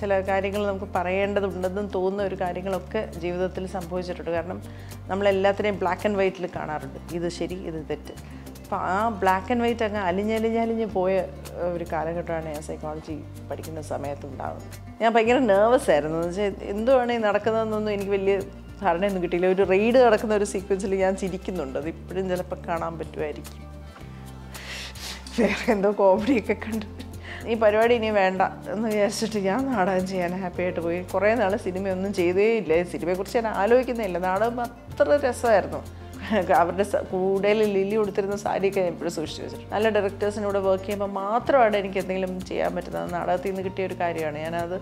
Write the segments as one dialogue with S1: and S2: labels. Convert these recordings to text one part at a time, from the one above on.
S1: ചില കാര്യങ്ങൾ നമുക്ക് പറയേണ്ടതുണ്ടെന്നും തോന്നുന്ന ഒരു കാര്യങ്ങളൊക്കെ ജീവിതത്തിൽ സംഭവിച്ചിട്ടുണ്ട് കാരണം നമ്മളെല്ലാത്തിനെയും ബ്ലാക്ക് ആൻഡ് വൈറ്റിൽ കാണാറുണ്ട് ഇത് ശരി ഇത് തെറ്റ് അപ്പോൾ ആ ബ്ലാക്ക് ആൻഡ് വൈറ്റ് അങ്ങ് അലിഞ്ഞലിഞ്ഞലിഞ്ഞ് പോയ ഒരു കാലഘട്ടമാണ് ഞാൻ സൈക്കോളജി പഠിക്കുന്ന സമയത്തുണ്ടാകുന്നത് ഞാൻ ഭയങ്കര നെർവസ് ആയിരുന്നു എന്ന് വെച്ചാൽ എന്തുവാണ് ഈ നടക്കുന്നതെന്നൊന്നും എനിക്ക് വലിയ ധാരണയൊന്നും കിട്ടിയില്ല ഒരു റെയ്ഡ് നടക്കുന്ന ഒരു സീക്വൻസിൽ ഞാൻ ചിരിക്കുന്നുണ്ട് അത് ഇപ്പോഴും ചിലപ്പോൾ കാണാൻ പറ്റുമായിരിക്കും വേറെ എന്തോ കോമഡിയൊക്കെ കണ്ടിട്ട് ഈ പരിപാടി ഇനി വേണ്ട എന്ന് വിചാരിച്ചിട്ട് ഞാൻ നാടകം ചെയ്യാൻ ഹാപ്പിയായിട്ട് പോയി കുറേ നാൾ സിനിമയൊന്നും ഇല്ല സിനിമയെക്കുറിച്ച് ഞാൻ ആലോചിക്കുന്നേ ഇല്ല നാടകം അത്ര രസമായിരുന്നു അവരുടെ കൂടുതൽ ലില്ലി കൊടുത്തിരുന്ന സാരിയൊക്കെ ഞാൻ എപ്പോഴും സൂക്ഷിച്ചു വെച്ചിട്ടുണ്ട് നല്ല ഡയറക്ടേഴ്സിനോട് വർക്ക് ചെയ്യുമ്പോൾ മാത്രമാണ് എനിക്ക് എന്തെങ്കിലും ചെയ്യാൻ പറ്റുന്നത് നാടകത്തിൽ നിന്ന് കിട്ടിയ ഒരു കാര്യമാണ് ഞാനത്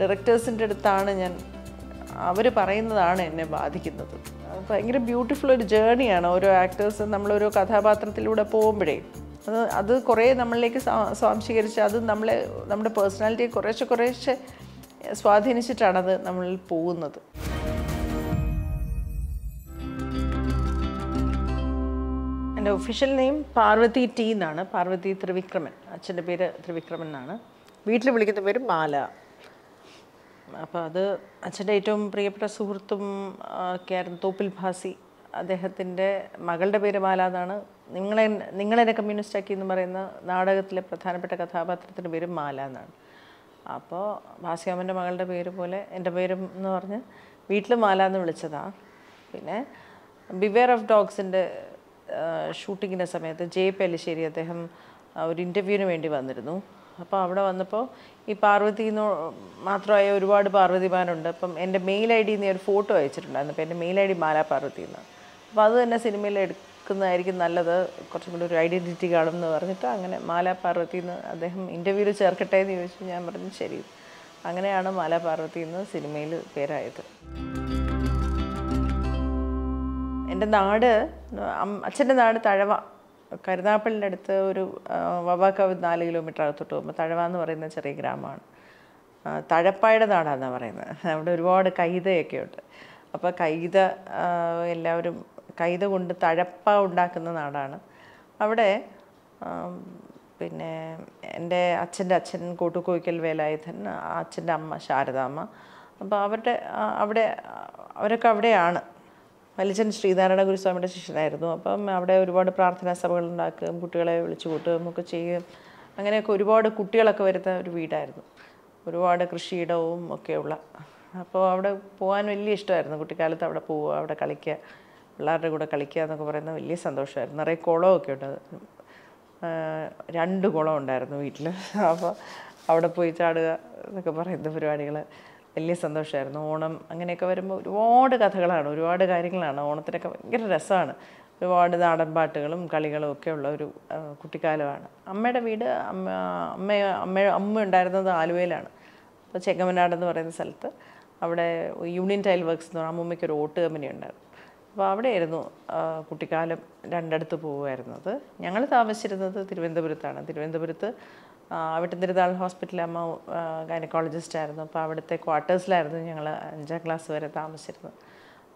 S1: ഡയറക്ടേഴ്സിൻ്റെ അടുത്താണ് ഞാൻ അവർ പറയുന്നതാണ് എന്നെ ബാധിക്കുന്നത് ഭയങ്കര ബ്യൂട്ടിഫുൾ ഒരു ജേണിയാണ് ഓരോ ആക്ടേഴ്സ് നമ്മളൊരു കഥാപാത്രത്തിലൂടെ പോകുമ്പോഴേ അത് അത് കുറേ നമ്മളിലേക്ക് സ്വാംശീകരിച്ച് അത് നമ്മളെ നമ്മുടെ പേഴ്സണാലിറ്റിയെ കുറേശ്ശെ കുറേശ്ശെ സ്വാധീനിച്ചിട്ടാണത് നമ്മൾ പോകുന്നത് എൻ്റെ ഒഫീഷ്യൽ നെയിം പാർവതി ടി എന്നാണ് പാർവതി ത്രിവിക്രമൻ അച്ഛൻ്റെ പേര് ത്രിവിക്രമൻ എന്നാണ് വീട്ടിൽ വിളിക്കുന്ന പേര് മാല അപ്പോൾ അത് അച്ഛൻ്റെ ഏറ്റവും പ്രിയപ്പെട്ട സുഹൃത്തും ഒക്കെ ആയിരുന്നു തോപ്പിൽ ഭാസി അദ്ദേഹത്തിൻ്റെ മകളുടെ പേര് ബാല എന്നാണ് നിങ്ങളെ നിങ്ങളെന്നെ ആക്കി എന്ന് പറയുന്ന നാടകത്തിലെ പ്രധാനപ്പെട്ട കഥാപാത്രത്തിൻ്റെ പേര് മാല എന്നാണ് അപ്പോൾ ഭാസ്യാമൻ്റെ മകളുടെ പേര് പോലെ എൻ്റെ പേരും എന്ന് പറഞ്ഞ് വീട്ടിൽ മാല എന്ന് വിളിച്ചതാണ് പിന്നെ ബിവെയർ ഓഫ് ഡോഗ്സിൻ്റെ ഷൂട്ടിങ്ങിൻ്റെ സമയത്ത് ജെ പെലിശ്ശേരി അദ്ദേഹം ഒരു ഇൻ്റർവ്യൂവിന് വേണ്ടി വന്നിരുന്നു അപ്പോൾ അവിടെ വന്നപ്പോൾ ഈ പാർവതി എന്ന് മാത്രമായ ഒരുപാട് പാർവതിമാരുണ്ട് അപ്പം എൻ്റെ മെയിൽ ഐ ഡിയിൽ നിന്ന് ഒരു ഫോട്ടോ അയച്ചിട്ടുണ്ടായിരുന്നു അപ്പോൾ എൻ്റെ mail ID Mala Parvathi എന്നാണ് അപ്പോൾ അത് തന്നെ സിനിമയിൽ എടുക്കുന്നതായിരിക്കും നല്ലത് കുറച്ചും കൂടി ഒരു ഐഡൻറ്റിറ്റി കാണും എന്ന് പറഞ്ഞിട്ട് അങ്ങനെ മാല പാർവതി എന്ന് അദ്ദേഹം ഇൻ്റർവ്യൂവിൽ ചേർക്കട്ടെ എന്ന് ചോദിച്ചു ഞാൻ പറഞ്ഞു ശരി അങ്ങനെയാണ് മാല പാർവതി എന്ന് സിനിമയിൽ പേരായത് എൻ്റെ നാട് അച്ഛൻ്റെ നാട് തഴവ കരുനാപ്പള്ളിൻ്റെ അടുത്ത് ഒരു വവാക്കാവ് നാല് കിലോമീറ്റർ അകത്തോട്ട് പോകുമ്പോൾ തഴവ എന്ന് പറയുന്ന ചെറിയ ഗ്രാമമാണ് തഴപ്പായുടെ നാടാണെന്നാണ് പറയുന്നത് അവിടെ ഒരുപാട് കൈതയൊക്കെ ഉണ്ട് അപ്പോൾ കൈത എല്ലാവരും കൈത കൊണ്ട് തഴപ്പ ഉണ്ടാക്കുന്ന നാടാണ് അവിടെ പിന്നെ എൻ്റെ അച്ഛൻ്റെ അച്ഛൻ കൂട്ടുകോയ്ക്കൽ വേലായുധൻ അച്ഛൻ്റെ അമ്മ ശാരദാമ്മ അപ്പോൾ അവരുടെ അവിടെ അവരൊക്കെ അവിടെയാണ് വലിച്ചൻ ശ്രീനാരായണ ഗുരുസ്വാമിയുടെ ശിഷ്യനായിരുന്നു അപ്പം അവിടെ ഒരുപാട് പ്രാർത്ഥനാ സഭകൾ ഉണ്ടാക്കുകയും കുട്ടികളെ വിളിച്ചു കൂട്ടുകയും ഒക്കെ ചെയ്യുകയും അങ്ങനെയൊക്കെ ഒരുപാട് കുട്ടികളൊക്കെ വരുന്ന ഒരു വീടായിരുന്നു ഒരുപാട് കൃഷിയിടവും ഒക്കെയുള്ള അപ്പോൾ അവിടെ പോകാൻ വലിയ ഇഷ്ടമായിരുന്നു കുട്ടിക്കാലത്ത് അവിടെ പോവുക അവിടെ കളിക്കുക പിള്ളേരുടെ കൂടെ കളിക്കുക എന്നൊക്കെ പറയുന്നത് വലിയ സന്തോഷമായിരുന്നു നിറയെ കുളമൊക്കെ ഉണ്ട് രണ്ട് കുളം ഉണ്ടായിരുന്നു വീട്ടിൽ അപ്പോൾ അവിടെ പോയി ചാടുക എന്നൊക്കെ പറയുന്ന പരിപാടികൾ വലിയ സന്തോഷമായിരുന്നു ഓണം അങ്ങനെയൊക്കെ വരുമ്പോൾ ഒരുപാട് കഥകളാണ് ഒരുപാട് കാര്യങ്ങളാണ് ഓണത്തിനൊക്കെ ഭയങ്കര രസമാണ് ഒരുപാട് നാടൻ പാട്ടുകളും കളികളും ഒക്കെ ഉള്ള ഒരു കുട്ടിക്കാലമാണ് അമ്മയുടെ വീട് അമ്മ അമ്മ അമ്മ അമ്മ ഉണ്ടായിരുന്നത് ആലുവയിലാണ് അപ്പോൾ ചെങ്ങമനാട് എന്ന് പറയുന്ന സ്ഥലത്ത് അവിടെ യൂണിയൻ ടൈൽ വർക്ക്സ് എന്ന് പറഞ്ഞാൽ അമ്മൂമ്മയ്ക്ക് ഒരു ഓട്ട് കമ്പനി ഉണ്ടായിരുന്നു അപ്പോൾ അവിടെയായിരുന്നു കുട്ടിക്കാലം രണ്ടിടത്ത് പോകുമായിരുന്നത് ഞങ്ങൾ താമസിച്ചിരുന്നത് തിരുവനന്തപുരത്താണ് തിരുവനന്തപുരത്ത് തിരുതാൾ ഹോസ്പിറ്റലിൽ അമ്മ ഗൈനക്കോളജിസ്റ്റ് ആയിരുന്നു അപ്പോൾ അവിടുത്തെ ക്വാർട്ടേഴ്സിലായിരുന്നു ഞങ്ങൾ അഞ്ചാം ക്ലാസ് വരെ താമസിച്ചിരുന്നത്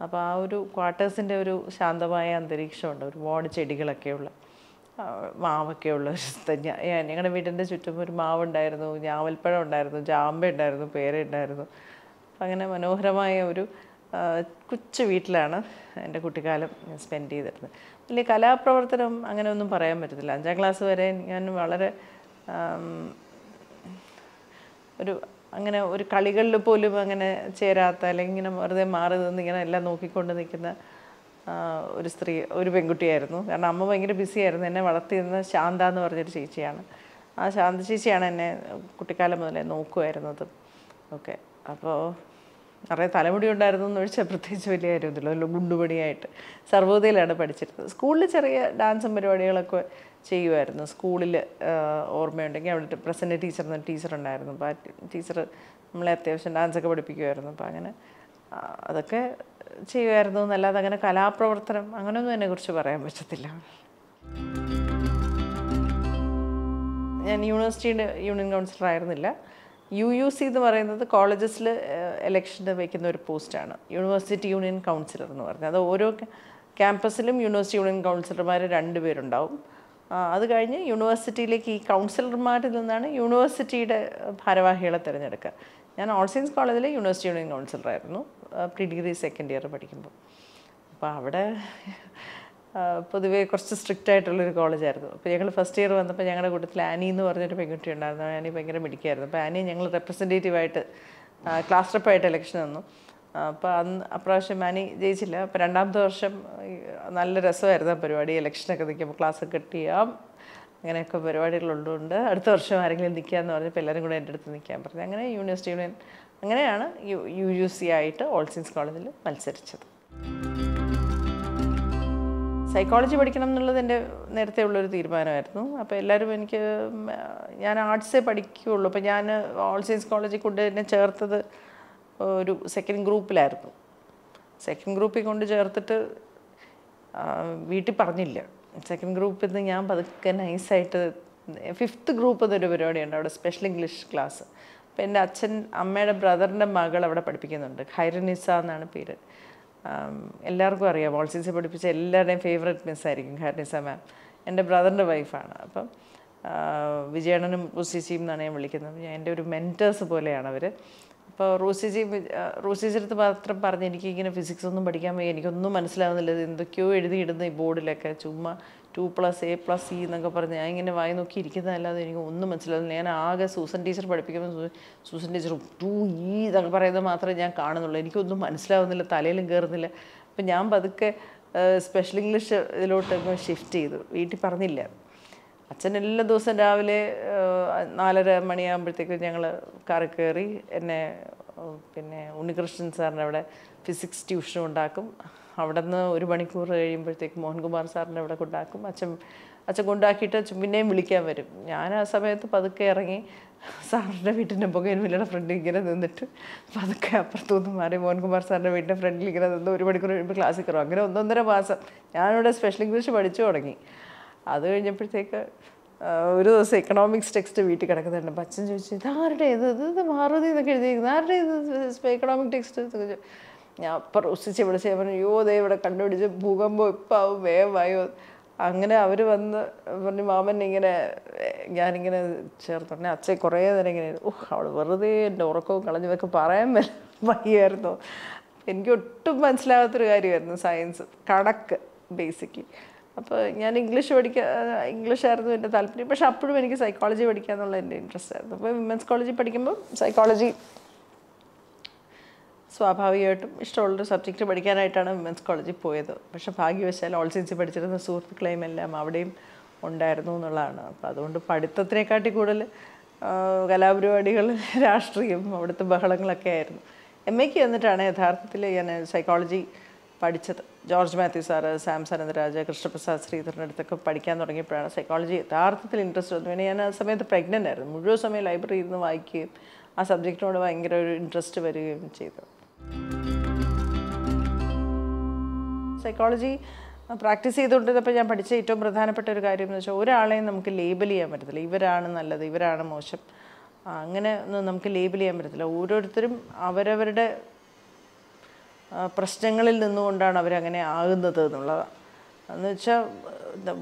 S1: അപ്പോൾ ആ ഒരു ക്വാർട്ടേഴ്സിൻ്റെ ഒരു ശാന്തമായ അന്തരീക്ഷമുണ്ട് ഒരുപാട് ചെടികളൊക്കെയുള്ള തന്നെ ഞങ്ങളുടെ വീടിൻ്റെ ചുറ്റും ഒരു മാവുണ്ടായിരുന്നു ഞാവൽപ്പഴം ഉണ്ടായിരുന്നു ജാമ്പ ഉണ്ടായിരുന്നു പേര ഉണ്ടായിരുന്നു അങ്ങനെ മനോഹരമായ ഒരു കൊച്ചു വീട്ടിലാണ് എൻ്റെ കുട്ടിക്കാലം ഞാൻ സ്പെൻഡ് ചെയ്തിരുന്നത് വലിയ കലാപ്രവർത്തനം അങ്ങനെ ഒന്നും പറയാൻ പറ്റത്തില്ല അഞ്ചാം ക്ലാസ് വരെ ഞാൻ വളരെ ഒരു അങ്ങനെ ഒരു കളികളിൽ പോലും അങ്ങനെ ചേരാത്ത അല്ലെങ്കിൽ ഇങ്ങനെ വെറുതെ മാറി നിന്ന് ഇങ്ങനെ എല്ലാം നോക്കിക്കൊണ്ട് നിൽക്കുന്ന ഒരു സ്ത്രീ ഒരു പെൺകുട്ടിയായിരുന്നു കാരണം അമ്മ ഭയങ്കര ബിസിയായിരുന്നു എന്നെ വളർത്തിയിരുന്ന ശാന്ത എന്ന് പറഞ്ഞൊരു ചേച്ചിയാണ് ആ ശാന്ത ചേച്ചിയാണ് എന്നെ കുട്ടിക്കാലം മുതലേ നോക്കുമായിരുന്നത് ഓക്കെ അപ്പോൾ നിറയെ തലമുടി ഉണ്ടായിരുന്നു എന്ന് വെച്ചാൽ പ്രത്യേകിച്ച് വലിയ കാര്യമൊന്നുമില്ല ഗുണ്ടുപണിയായിട്ട് സർവോദയിലാണ് പഠിച്ചിരുന്നത് സ്കൂളിൽ ചെറിയ ഡാൻസും പരിപാടികളൊക്കെ ചെയ്യുമായിരുന്നു സ്കൂളിൽ ഓർമ്മയുണ്ടെങ്കിൽ അവിടെ പ്രസന്ന ടീച്ചർ എന്ന ടീച്ചർ ഉണ്ടായിരുന്നു അപ്പോൾ ടീച്ചർ നമ്മളെ അത്യാവശ്യം ഡാൻസൊക്കെ പഠിപ്പിക്കുമായിരുന്നു അപ്പോൾ അങ്ങനെ അതൊക്കെ ചെയ്യുമായിരുന്നു എന്നല്ലാതെ അങ്ങനെ കലാപ്രവർത്തനം അങ്ങനെയൊന്നും എന്നെക്കുറിച്ച് പറയാൻ പറ്റത്തില്ല ഞാൻ യൂണിവേഴ്സിറ്റിയുടെ യൂണിയൻ കൗൺസിലർ ആയിരുന്നില്ല യു യു സി എന്ന് പറയുന്നത് കോളേജസിൽ ഇലക്ഷന് വയ്ക്കുന്ന ഒരു പോസ്റ്റാണ് യൂണിവേഴ്സിറ്റി യൂണിയൻ കൗൺസിലർ എന്ന് പറഞ്ഞത് അത് ഓരോ ക്യാമ്പസിലും യൂണിവേഴ്സിറ്റി യൂണിയൻ കൗൺസിലർമാർ രണ്ട് പേരുണ്ടാവും അത് കഴിഞ്ഞ് യൂണിവേഴ്സിറ്റിയിലേക്ക് ഈ കൗൺസിലർമാരിൽ നിന്നാണ് യൂണിവേഴ്സിറ്റിയുടെ ഭാരവാഹികളെ തിരഞ്ഞെടുക്കുക ഞാൻ ഓൾ സയൻസ് കോളേജിലെ യൂണിവേഴ്സിറ്റി യൂണിയൻ കൗൺസിലറായിരുന്നു പ്രീ ഡിഗ്രി സെക്കൻഡ് ഇയർ പഠിക്കുമ്പോൾ അപ്പോൾ അവിടെ പൊതുവെ കുറച്ച് സ്ട്രിക്റ്റ് ആയിട്ടുള്ളൊരു കോളേജായിരുന്നു അപ്പോൾ ഞങ്ങൾ ഫസ്റ്റ് ഇയർ വന്നപ്പോൾ ഞങ്ങളുടെ കൂട്ടത്തിൽ ആനി എന്ന് പറഞ്ഞൊരു പെൺകുട്ടി ഉണ്ടായിരുന്നു ആനി ഭയങ്കര മിടിക്കായിരുന്നു അപ്പോൾ ആനി ഞങ്ങൾ റെപ്രസെൻറ്റേറ്റീവായിട്ട് ക്ലാസ് റെപ്പായിട്ട് ഇലക്ഷൻ വന്നു അപ്പോൾ അന്ന് അപ്രാവശ്യം ആനി ജയിച്ചില്ല അപ്പോൾ രണ്ടാമത്തെ വർഷം നല്ല രസമായിരുന്നു ആ പരിപാടി ഇലക്ഷനൊക്കെ നിൽക്കുമ്പോൾ ക്ലാസ് കിട്ടിയാം അങ്ങനെയൊക്കെ പരിപാടികളുള്ളതുകൊണ്ട് അടുത്ത വർഷം ആരെങ്കിലും നിൽക്കാമെന്ന് പറഞ്ഞപ്പോൾ എല്ലാവരും കൂടെ എൻ്റെ അടുത്ത് നിൽക്കാൻ പറഞ്ഞു അങ്ങനെ യൂണിവേഴ്സിറ്റി യൂണിയൻ അങ്ങനെയാണ് യു യു സി ആയിട്ട് ഓൾ സയൻസ് കോളേജിൽ മത്സരിച്ചത് സൈക്കോളജി പഠിക്കണം എന്നുള്ളത് എൻ്റെ നേരത്തെ ഉള്ളൊരു തീരുമാനമായിരുന്നു അപ്പോൾ എല്ലാവരും എനിക്ക് ഞാൻ ആർട്സേ പഠിക്കുകയുള്ളൂ അപ്പോൾ ഞാൻ ഓൾ സയൻസ് കോളേജിൽ കൊണ്ട് എന്നെ ചേർത്തത് ഒരു സെക്കൻഡ് ഗ്രൂപ്പിലായിരുന്നു സെക്കൻഡ് ഗ്രൂപ്പിൽ കൊണ്ട് ചേർത്തിട്ട് വീട്ടിൽ പറഞ്ഞില്ല സെക്കൻഡ് ഗ്രൂപ്പിൽ നിന്ന് ഞാൻ പതുക്കെ നൈസായിട്ട് ഫിഫ്ത്ത് ഗ്രൂപ്പ് എന്നൊരു പരിപാടിയുണ്ട് അവിടെ സ്പെഷ്യൽ ഇംഗ്ലീഷ് ക്ലാസ് അപ്പോൾ എൻ്റെ അച്ഛൻ അമ്മയുടെ ബ്രദറിൻ്റെ മകൾ അവിടെ പഠിപ്പിക്കുന്നുണ്ട് ഹൈറനിസ എന്നാണ് പേര് എല്ലാവർക്കും അറിയാം ഓൾ പഠിപ്പിച്ച എല്ലാവരുടെയും ഫേവററ്റ് മിസ്സായിരിക്കും ഹാരിനിസ മാം എൻ്റെ ബ്രദറിൻ്റെ വൈഫാണ് അപ്പം വിജയണനും റൂസിജിയും എന്നാണ് ഞാൻ വിളിക്കുന്നത് എൻ്റെ ഒരു മെൻറ്റേഴ്സ് പോലെയാണ് അവർ അപ്പോൾ റൂസിജി അടുത്ത് മാത്രം പറഞ്ഞ് എനിക്ക് ഇങ്ങനെ ഫിസിക്സ് ഒന്നും പഠിക്കാൻ പോയി എനിക്കൊന്നും മനസ്സിലാവുന്നില്ല എന്തൊക്കെയോ എഴുതിയിടുന്ന ഈ ബോർഡിലൊക്കെ ചുമ്മാ two plus A plus C എന്നൊക്കെ പറഞ്ഞ് ഞാൻ ഇങ്ങനെ വായി നോക്കി ഇരിക്കുന്നതല്ലാതെ എനിക്ക് ഒന്നും മനസ്സിലാവില്ല ഞാൻ ആകെ സൂസൻ ടീച്ചർ പഠിപ്പിക്കുമ്പോൾ സൂസൻ ടീച്ചർ ടു ഈ എന്നൊക്കെ പറയുന്നത് മാത്രമേ ഞാൻ കാണുന്നുള്ളൂ എനിക്കൊന്നും മനസ്സിലാവുന്നില്ല തലയിലും കയറുന്നില്ല അപ്പം ഞാൻ പതുക്കെ സ്പെഷ്യൽ ഇംഗ്ലീഷ് ഇതിലോട്ട് ഷിഫ്റ്റ് ചെയ്തു വീട്ടിൽ പറഞ്ഞില്ല അച്ഛൻ എല്ലാ ദിവസവും രാവിലെ നാലര മണിയാകുമ്പോഴത്തേക്കും ഞങ്ങൾ കാറി കയറി എന്നെ പിന്നെ ഉണ്ണികൃഷ്ണൻ സാറിൻ്റെ അവിടെ ഫിസിക്സ് ട്യൂഷൻ ഉണ്ടാക്കും അവിടെ നിന്ന് ഒരു മണിക്കൂർ കഴിയുമ്പോഴത്തേക്ക് മോഹൻകുമാർ സാറിൻ്റെ അവിടെ കൊണ്ടാക്കും അച്ഛൻ അച്ഛൻ കൊണ്ടാക്കിയിട്ട് അച്ഛൻ പിന്നെയും വിളിക്കാൻ വരും ഞാൻ ആ സമയത്ത് പതുക്കെ ഇറങ്ങി സാറിൻ്റെ വീട്ടിൻ്റെ പുകയിലയുടെ ഫ്രണ്ടിൽ ഇങ്ങനെ നിന്നിട്ട് പതുക്കെ അപ്പുറത്തുനിന്ന് മാറി മോഹൻകുമാർ സാറിൻ്റെ വീട്ടിൻ്റെ ഫ്രണ്ടിൽ ഇങ്ങനെ നിന്ന് ഒരു മണിക്കൂർ കഴിയുമ്പോൾ ക്ലാസ്സിൽ കയറും അങ്ങനെ ഒന്നൊന്നര മാസം ഞാനിവിടെ സ്പെഷ്യൽ ഇംഗ്ലീഷ് പഠിച്ചു തുടങ്ങി അത് കഴിഞ്ഞപ്പോഴത്തേക്ക് ഒരു ദിവസം എക്കണോമിക്സ് ടെക്സ്റ്റ് വീട്ടിൽ കിടക്കുന്നുണ്ട് അപ്പം അച്ഛൻ ചോദിച്ചു ഇതാരുടെ ഇത് ഇത് മാറുതി എന്നൊക്കെ എഴുതിയിരിക്കുന്നത് ആരുടെ ഇത് എക്കണോമിക് ടെക്സ്റ്റ് ഞാൻ പ്രോസിച്ച് റുസിച്ച് വിളിച്ച് പറഞ്ഞു യോ ദേ ഇവിടെ കണ്ടുപിടിച്ച് ഭൂകമ്പം ഇപ്പം ആവും വേവായോ അങ്ങനെ അവർ വന്ന് പറഞ്ഞു മാമൻ ഇങ്ങനെ ഞാനിങ്ങനെ ചേർത്തുണ്ടെ അച്ഛൻ കുറേ നേരം ഇങ്ങനെ ഓഹ് അവൾ വെറുതെ എൻ്റെ ഉറക്കവും കളഞ്ഞു കളഞ്ഞതൊക്കെ പറയാൻ വയ്യായിരുന്നു എനിക്ക് ഒട്ടും മനസ്സിലാകാത്തൊരു കാര്യമായിരുന്നു സയൻസ് കണക്ക് ബേസിക്കലി അപ്പോൾ ഞാൻ ഇംഗ്ലീഷ് പഠിക്കാൻ ഇംഗ്ലീഷായിരുന്നു എൻ്റെ താല്പര്യം പക്ഷേ അപ്പോഴും എനിക്ക് സൈക്കോളജി പഠിക്കാന്നുള്ള എൻ്റെ ഇൻട്രസ്റ്റ് ആയിരുന്നു അപ്പോൾ വിമൻസ് കോളേജിൽ പഠിക്കുമ്പോൾ സൈക്കോളജി സ്വാഭാവികമായിട്ടും ഇഷ്ടമുള്ളൊരു സബ്ജക്റ്റ് പഠിക്കാനായിട്ടാണ് വിമൻസ് കോളേജിൽ പോയത് പക്ഷെ ഭാഗ്യവശാൽ ഓൾ സി പഠിച്ചിരുന്ന സുഹൃത്തുക്കളെയും എല്ലാം അവിടെയും ഉണ്ടായിരുന്നു എന്നുള്ളതാണ് അപ്പോൾ അതുകൊണ്ട് പഠിത്തത്തിനെക്കാട്ടി കൂടുതൽ കലാപരിപാടികൾ രാഷ്ട്രീയം അവിടുത്തെ ബഹളങ്ങളൊക്കെ ആയിരുന്നു എം എക്ക് വന്നിട്ടാണ് യഥാർത്ഥത്തിൽ ഞാൻ സൈക്കോളജി പഠിച്ചത് ജോർജ് മാത്യു സാറ് സാം സനന്ദരാജ് കൃഷ്ണപ്രസാദ് ശ്രീധരൻ അടുത്തൊക്കെ പഠിക്കാൻ തുടങ്ങിയപ്പോഴാണ് സൈക്കോളജി യഥാർത്ഥത്തിൽ ഇൻട്രസ്റ്റ് വന്നു പിന്നെ ഞാൻ ആ സമയത്ത് പ്രഗ്നൻ്റ് ആയിരുന്നു മുഴുവൻ സമയം ലൈബ്രറിയിൽ നിന്ന് വായിക്കുകയും ആ സബ്ജക്റ്റിനോട് ഭയങ്കര ഒരു ഇൻട്രസ്റ്റ് വരികയും ചെയ്തു സൈക്കോളജി പ്രാക്ടീസ് uh, ചെയ്തുകൊണ്ടിരുന്നപ്പോൾ ഞാൻ പഠിച്ച ഏറ്റവും പ്രധാനപ്പെട്ട ഒരു കാര്യം എന്ന് വെച്ചാൽ ഒരാളെയും നമുക്ക് ലേബൽ ചെയ്യാൻ പറ്റത്തില്ല ഇവരാണ് നല്ലത് ഇവരാണ് മോശം അങ്ങനെ ഒന്നും നമുക്ക് ലേബൽ ചെയ്യാൻ പറ്റത്തില്ല ഓരോരുത്തരും അവരവരുടെ പ്രശ്നങ്ങളിൽ നിന്നുകൊണ്ടാണ് അവരങ്ങനെ ആകുന്നത് എന്നുള്ളത് എന്ന് വെച്ചാൽ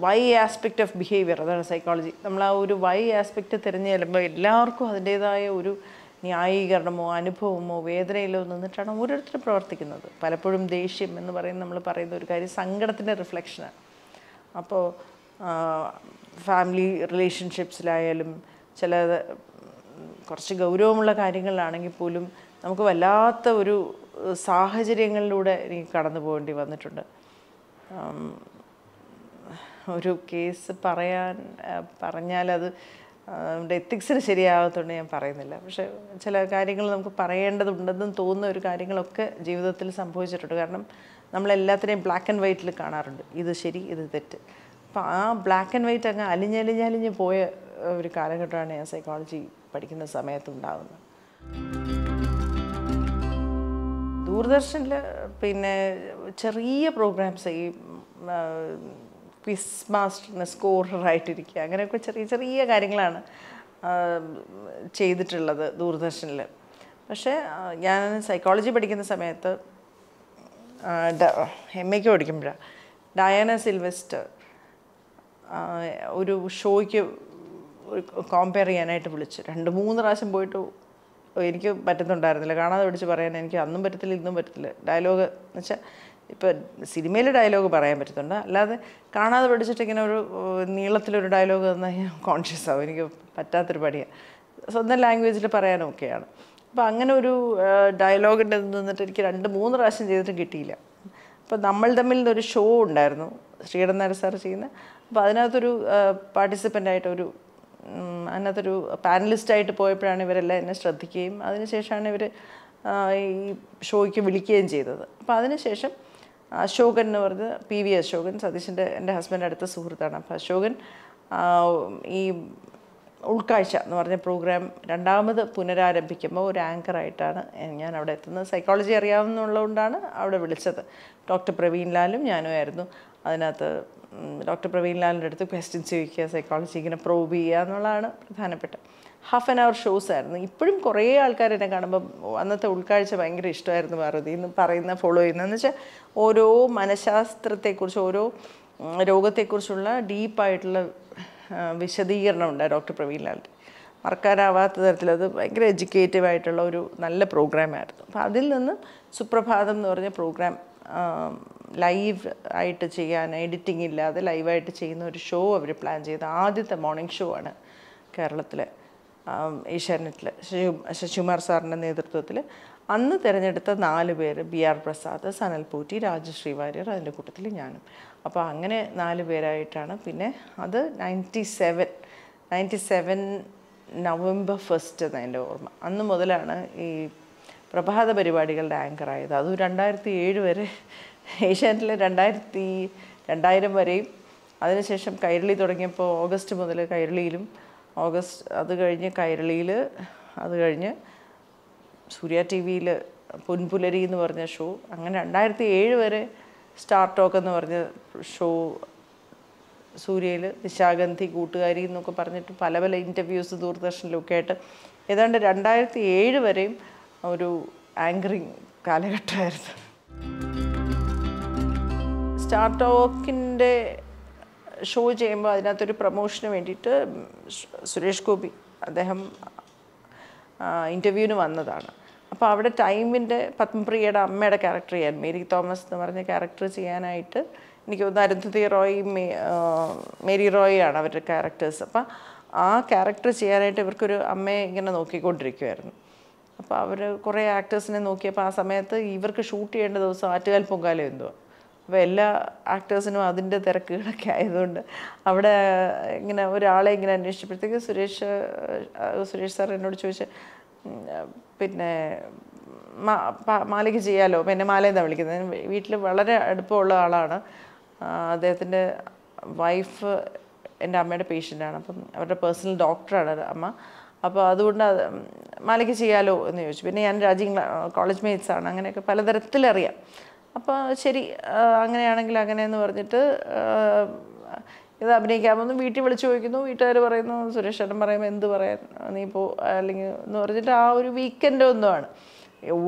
S1: വൈ ആസ്പെക്റ്റ് ഓഫ് ബിഹേവിയർ അതാണ് സൈക്കോളജി നമ്മൾ ആ ഒരു വൈ ആസ്പെക്റ്റ് തിരഞ്ഞു ചെല്ലുമ്പോൾ എല്ലാവർക്കും അതിൻ്റേതായ ഒരു ന്യായീകരണമോ അനുഭവമോ വേദനയിലോ നിന്നിട്ടാണ് ഓരോരുത്തരും പ്രവർത്തിക്കുന്നത് പലപ്പോഴും ദേഷ്യം എന്ന് പറയുന്ന നമ്മൾ പറയുന്ന ഒരു കാര്യം സങ്കടത്തിൻ്റെ റിഫ്ലക്ഷനാണ് അപ്പോൾ ഫാമിലി റിലേഷൻഷിപ്സിലായാലും ചില കുറച്ച് ഗൗരവമുള്ള കാര്യങ്ങളിലാണെങ്കിൽ പോലും നമുക്ക് വല്ലാത്ത ഒരു സാഹചര്യങ്ങളിലൂടെ എനിക്ക് കടന്നു പോകേണ്ടി വന്നിട്ടുണ്ട് ഒരു കേസ് പറയാൻ പറഞ്ഞാൽ അത് നമ്മുടെ എത്തിക്സിന് ശരിയാകത്തുണ്ട് ഞാൻ പറയുന്നില്ല പക്ഷേ ചില കാര്യങ്ങൾ നമുക്ക് പറയേണ്ടതുണ്ടെന്നും തോന്നുന്ന ഒരു കാര്യങ്ങളൊക്കെ ജീവിതത്തിൽ സംഭവിച്ചിട്ടുണ്ട് കാരണം നമ്മളെല്ലാത്തിനെയും ബ്ലാക്ക് ആൻഡ് വൈറ്റിൽ കാണാറുണ്ട് ഇത് ശരി ഇത് തെറ്റ് അപ്പോൾ ആ ബ്ലാക്ക് ആൻഡ് വൈറ്റ് അങ്ങ് അലിഞ്ഞലിഞ്ഞലിഞ്ഞ് പോയ ഒരു കാലഘട്ടമാണ് ഞാൻ സൈക്കോളജി പഠിക്കുന്ന സമയത്ത് ഉണ്ടാകുന്നത് ദൂരദർശനിൽ പിന്നെ ചെറിയ പ്രോഗ്രാംസ് ഈ ക്വിസ് മാസ്റ്ററിന് സ്കോററായിട്ടിരിക്കുക അങ്ങനെയൊക്കെ ചെറിയ ചെറിയ കാര്യങ്ങളാണ് ചെയ്തിട്ടുള്ളത് ദൂരദർശനിൽ പക്ഷേ ഞാൻ സൈക്കോളജി പഠിക്കുന്ന സമയത്ത് എം എക്ക് പഠിക്കുമ്പോഴാണ് ഡയാന സിൽവെസ്റ്റർ ഒരു ഷോയ്ക്ക് കോമ്പയർ ചെയ്യാനായിട്ട് വിളിച്ചു രണ്ട് മൂന്ന് പ്രാവശ്യം പോയിട്ട് എനിക്ക് പറ്റുന്നുണ്ടായിരുന്നില്ല കാണാതെ പഠിച്ച് പറയാൻ എനിക്ക് അന്നും പറ്റത്തില്ല ഇന്നും പറ്റത്തില്ല ഡയലോഗ് എന്ന് വെച്ചാൽ ഇപ്പോൾ സിനിമയിൽ ഡയലോഗ് പറയാൻ പറ്റത്തുണ്ട് അല്ലാതെ കാണാതെ പഠിച്ചിട്ട് ഇങ്ങനെ ഒരു നീളത്തിലൊരു ഡയലോഗ് തന്നാൽ ഞാൻ കോൺഷ്യസ് ആവും എനിക്ക് പറ്റാത്തൊരു പണിയാണ് സ്വന്തം ലാംഗ്വേജിൽ ഒക്കെയാണ് അപ്പോൾ അങ്ങനെ ഒരു ഡയലോഗിൻ്റെ നിന്നിട്ട് എനിക്ക് രണ്ട് മൂന്ന് പ്രാവശ്യം ചെയ്തിട്ടും കിട്ടിയില്ല അപ്പോൾ നമ്മൾ തമ്മിൽ ഒരു ഷോ ഉണ്ടായിരുന്നു ശ്രീകടൻ നായർ സാർ ചെയ്യുന്ന അപ്പോൾ അതിനകത്തൊരു പാർട്ടിസിപ്പൻ്റായിട്ട് ഒരു അതിനകത്തൊരു പാനലിസ്റ്റായിട്ട് പോയപ്പോഴാണ് ഇവരെല്ലാം എന്നെ ശ്രദ്ധിക്കുകയും അതിനുശേഷമാണ് ഇവർ ഈ ഷോയ്ക്ക് വിളിക്കുകയും ചെയ്തത് അപ്പോൾ അതിനുശേഷം അശോകൻ എന്ന് പറഞ്ഞത് പി വി അശോകൻ സതീശിൻ്റെ എൻ്റെ ഹസ്ബൻഡ് അടുത്ത സുഹൃത്താണ് അപ്പോൾ അശോകൻ ഈ ഉൾക്കാഴ്ച എന്ന് പറഞ്ഞ പ്രോഗ്രാം രണ്ടാമത് പുനരാരംഭിക്കുമ്പോൾ ഒരു ആങ്കറായിട്ടാണ് ഞാൻ അവിടെ എത്തുന്നത് സൈക്കോളജി അറിയാവുന്നുള്ളതുകൊണ്ടാണ് അവിടെ വിളിച്ചത് ഡോക്ടർ പ്രവീൺലാലും ഞാനും ആയിരുന്നു അതിനകത്ത് ഡോക്ടർ പ്രവീൺലാലിൻ്റെ അടുത്ത് ക്വസ്റ്റ്യൻസ് ചോദിക്കുക സൈക്കോളജി ഇങ്ങനെ പ്രൂവ് ചെയ്യുക എന്നുള്ളതാണ് പ്രധാനപ്പെട്ട ഹാഫ് ആൻ അവർ ഷോസ് ആയിരുന്നു ഇപ്പോഴും കുറേ ആൾക്കാർ എന്നെ കാണുമ്പോൾ അന്നത്തെ ഉൾക്കാഴ്ച ഭയങ്കര ഇഷ്ടമായിരുന്നു പാർവതി എന്ന് പറയുന്ന ഫോളോ ചെയ്യുന്നത് എന്ന് വെച്ചാൽ ഓരോ മനഃശാസ്ത്രത്തെക്കുറിച്ച് ഓരോ രോഗത്തെക്കുറിച്ചുള്ള ഡീപ്പായിട്ടുള്ള വിശദീകരണം ഉണ്ട് ഡോക്ടർ പ്രവീൺ മറക്കാനാവാത്ത തരത്തിൽ അത് ഭയങ്കര എഡ്യൂക്കേറ്റീവ് ആയിട്ടുള്ള ഒരു നല്ല പ്രോഗ്രാമായിരുന്നു അപ്പോൾ അതിൽ നിന്ന് സുപ്രഭാതം എന്ന് പറഞ്ഞ പ്രോഗ്രാം ലൈവ് ആയിട്ട് ചെയ്യാൻ എഡിറ്റിംഗ് ഇല്ലാതെ ലൈവായിട്ട് ചെയ്യുന്ന ഒരു ഷോ അവർ പ്ലാൻ ചെയ്ത ആദ്യത്തെ മോർണിംഗ് ഷോ ആണ് കേരളത്തിലെ ഏഷ്യാനെറ്റിൽ ശശികുമാർ സാറിൻ്റെ നേതൃത്വത്തിൽ അന്ന് തിരഞ്ഞെടുത്ത നാല് പേര് ബി ആർ പ്രസാദ് സനൽ പൂറ്റി രാജശ്രീ വാര്യർ അതിൻ്റെ കൂട്ടത്തിൽ ഞാനും അപ്പോൾ അങ്ങനെ നാല് പേരായിട്ടാണ് പിന്നെ അത് ninety seven ninety seven November first എന്ന എൻ്റെ ഓർമ്മ അന്ന് മുതലാണ് ഈ പ്രഭാത പരിപാടികളുടെ ആങ്കറായത് അതും രണ്ടായിരത്തി ഏഴ് വരെ ഏഷ്യാനെറ്റിലെ രണ്ടായിരത്തി രണ്ടായിരം വരെയും അതിനുശേഷം കൈരളി തുടങ്ങിയപ്പോൾ ഓഗസ്റ്റ് മുതൽ കൈരളിയിലും ഓഗസ്റ്റ് അത് കഴിഞ്ഞ് കൈരളിയിൽ അത് കഴിഞ്ഞ് സൂര്യ ടി വിയിൽ പൊൻപുലരി എന്ന് പറഞ്ഞ ഷോ അങ്ങനെ രണ്ടായിരത്തി ഏഴ് വരെ സ്റ്റാർ ടോക്ക് എന്ന് പറഞ്ഞ ഷോ സൂര്യയിൽ നിശാഗന്ധി കൂട്ടുകാരി എന്നൊക്കെ പറഞ്ഞിട്ട് പല പല ഇൻ്റർവ്യൂസ് ദൂരദർശനിലൊക്കെ ആയിട്ട് ഏതാണ്ട് രണ്ടായിരത്തി ഏഴ് വരെയും ഒരു ആങ്കറിങ് കാലഘട്ടമായിരുന്നു സ്റ്റാർ ടോക്കിൻ്റെ ഷോ ചെയ്യുമ്പോൾ അതിനകത്തൊരു പ്രൊമോഷന് വേണ്ടിയിട്ട് സുരേഷ് ഗോപി അദ്ദേഹം ഇൻ്റർവ്യൂവിന് വന്നതാണ് അപ്പോൾ അവിടെ ടൈമിൻ്റെ പത്മപ്രിയയുടെ അമ്മയുടെ ക്യാരക്ടർ ചെയ്യാൻ മേരി തോമസ് എന്ന് പറഞ്ഞ ക്യാരക്ടർ ചെയ്യാനായിട്ട് എനിക്ക് തോന്നുന്നു അരുന്ധതി റോയ് മേരി റോയ് ആണ് അവരുടെ ക്യാരക്ടേഴ്സ് അപ്പോൾ ആ ക്യാരക്ടർ ചെയ്യാനായിട്ട് ഇവർക്കൊരു അമ്മയെ ഇങ്ങനെ നോക്കിക്കൊണ്ടിരിക്കുമായിരുന്നു അപ്പോൾ അവർ കുറേ ആക്ടേഴ്സിനെ നോക്കിയപ്പോൾ ആ സമയത്ത് ഇവർക്ക് ഷൂട്ട് ചെയ്യേണ്ട ദിവസം ആറ്റുകാൽ പൊങ്കാല എന്തുവാ അപ്പോൾ എല്ലാ ആക്ടേഴ്സിനും അതിൻ്റെ തിരക്കുകളൊക്കെ ആയതുകൊണ്ട് അവിടെ ഇങ്ങനെ ഒരാളെ ഇങ്ങനെ അന്വേഷിച്ചപ്പോഴത്തേക്ക് സുരേഷ് സുരേഷ് സാർ എന്നോട് ചോദിച്ചു പിന്നെ മാലയ്ക്ക് ചെയ്യാലോ പിന്നെ എന്നെ മാല എന്താ വിളിക്കുന്നത് വീട്ടിൽ വളരെ അടുപ്പമുള്ള ആളാണ് അദ്ദേഹത്തിൻ്റെ വൈഫ് എൻ്റെ അമ്മയുടെ പേഷ്യൻ്റാണ് അപ്പം അവരുടെ പേഴ്സണൽ ഡോക്ടറാണ് അമ്മ അപ്പോൾ അതുകൊണ്ട് മാലയ്ക്ക് ചെയ്യാലോ എന്ന് ചോദിച്ചു പിന്നെ ഞാൻ രാജീവ് കോളേജ് മേറ്റ്സാണ് അങ്ങനെയൊക്കെ പലതരത്തിലറിയാം അപ്പോൾ ശരി അങ്ങനെയാണെങ്കിൽ അങ്ങനെയെന്ന് പറഞ്ഞിട്ട് ഇത് അഭിനയിക്കാമെന്ന് വീട്ടിൽ വിളിച്ചു ചോദിക്കുന്നു വീട്ടുകാർ പറയുന്നു സുരേഷേട്ടൻ പറയുമ്പോൾ എന്ത് പറയാൻ നീ പോ അല്ലെങ്കിൽ എന്ന് പറഞ്ഞിട്ട് ആ ഒരു വീക്കെൻഡ് ഒന്നുമാണ്